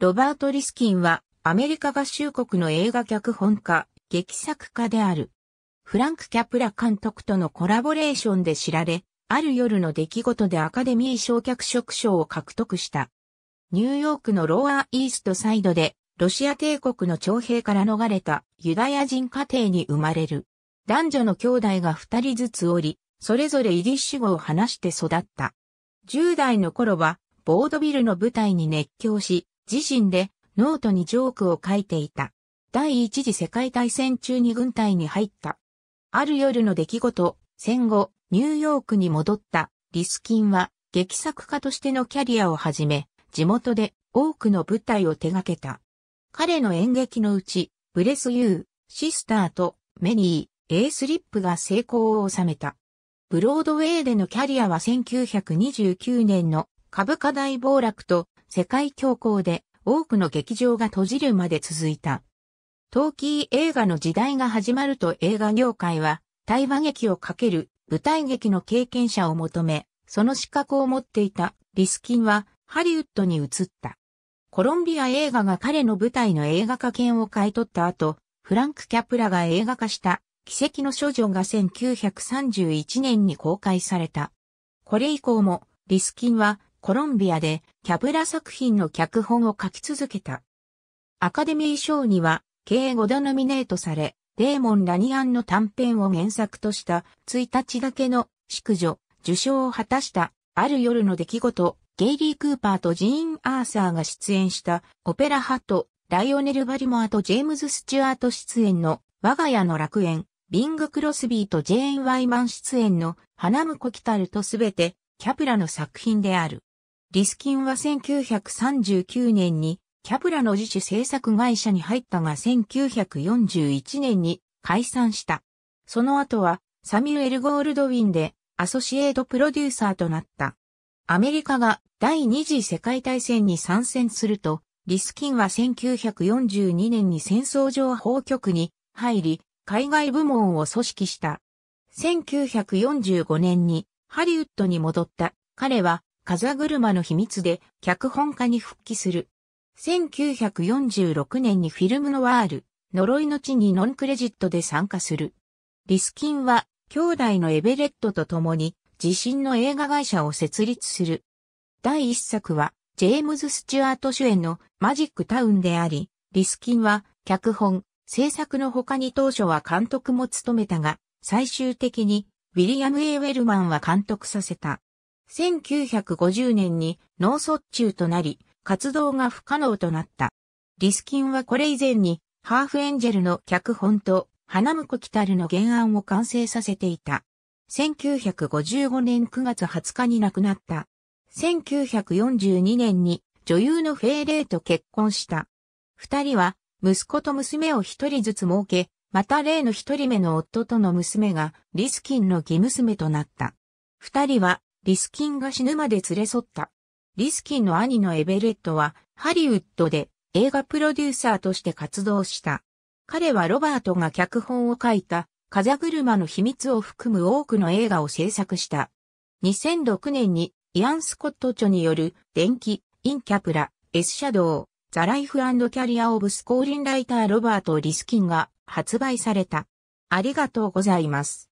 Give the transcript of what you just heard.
ロバート・リスキンはアメリカ合衆国の映画脚本家、劇作家である。フランク・キャプラ監督とのコラボレーションで知られ、ある夜の出来事でアカデミー賞脚色賞を獲得した。ニューヨークのローアーイーストサイドで、ロシア帝国の徴兵から逃れたユダヤ人家庭に生まれる。男女の兄弟が二人ずつおり、それぞれイディッシュ語を話して育った。10代の頃は、ボードビルの舞台に熱狂し、自身でノートにジョークを書いていた。第一次世界大戦中に軍隊に入った。ある夜の出来事、戦後、ニューヨークに戻ったリスキンは劇作家としてのキャリアをはじめ、地元で多くの舞台を手掛けた。彼の演劇のうち、ブレス・ユー、シスターとメニー、エースリップが成功を収めた。ブロードウェイでのキャリアは1929年の株価大暴落と世界恐慌で多くの劇場が閉じるまで続いた。トーキー映画の時代が始まると映画業界は、対話劇をかける舞台劇の経験者を求め、その資格を持っていたリスキンはハリウッドに移った。コロンビア映画が彼の舞台の映画化権を買い取った後、フランク・キャプラが映画化した奇跡の処女が1931年に公開された。これ以降もリスキンはコロンビアでキャプラ作品の脚本を書き続けた。アカデミー賞には計5度ノミネートされ、デーモン・ラニアンの短編を原作とした1日だけの祝女、受賞を果たしたある夜の出来事、ゲイリー・クーパーとジーン・アーサーが出演したオペラハット、ライオネル・バリモアとジェームズ・スチュアート出演の我が家の楽園、ビング・クロスビーとジェーン・ワイマン出演の花婿来たるとすべてキャプラの作品である。リスキンは1939年にキャプラの自主制作会社に入ったが1941年に解散した。その後はサミュエル・ゴールドウィンでアソシエイドプロデューサーとなった。アメリカが第二次世界大戦に参戦すると、リスキンは1942年に戦争上報局に入り、海外部門を組織した。1945年にハリウッドに戻った。彼は風車の秘密で脚本家に復帰する。1946年にフィルムのワール、呪いの地にノンクレジットで参加する。リスキンは兄弟のエベレットと共に自身の映画会社を設立する。第一作はジェームズ・スチュアート主演のマジック・タウンであり、リスキンは脚本、制作の他に当初は監督も務めたが、最終的にウィリアム・エイ・ウェルマンは監督させた。1950年に脳卒中となり、活動が不可能となった。リスキンはこれ以前に、ハーフエンジェルの脚本と、花婿来たるの原案を完成させていた。1955年9月20日に亡くなった。1942年に女優のフェイレイと結婚した。二人は息子と娘を一人ずつ設け、また例の一人目の夫との娘がリスキンの義娘となった。二人はリスキンが死ぬまで連れ添った。リスキンの兄のエベレットは、ハリウッドで映画プロデューサーとして活動した。彼はロバートが脚本を書いた、風車の秘密を含む多くの映画を制作した。2006年にイアン・スコット著による電気、インキャプラ、エスシャドウ、ザ・ライフ・アンド・キャリア・オブ・スコーリン・ライター・ロバート・リスキンが発売された。ありがとうございます。